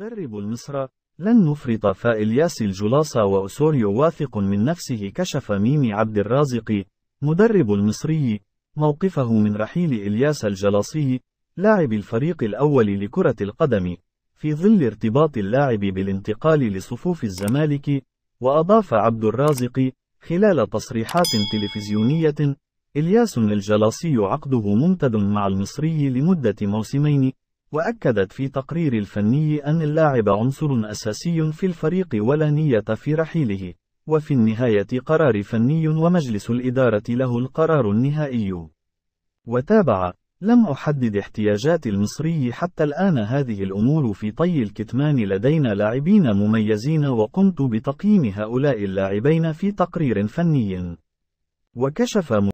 المدرب المصري لن نفرط فإلياس الجلاصة وأسوريو واثق من نفسه كشف ميمي عبد الرازق مدرب المصري موقفه من رحيل إلياس الجلاصي لاعب الفريق الأول لكرة القدم في ظل ارتباط اللاعب بالانتقال لصفوف الزمالك وأضاف عبد الرازق خلال تصريحات تلفزيونية إلياس الجلاصي عقده ممتد مع المصري لمدة موسمين وأكدت في تقرير الفني أن اللاعب عنصر أساسي في الفريق ولا نية في رحيله، وفي النهاية قرار فني ومجلس الإدارة له القرار النهائي. وتابع: لم أحدد احتياجات المصري حتى الآن هذه الأمور في طي الكتمان لدينا لاعبين مميزين وقمت بتقييم هؤلاء اللاعبين في تقرير فني. وكشف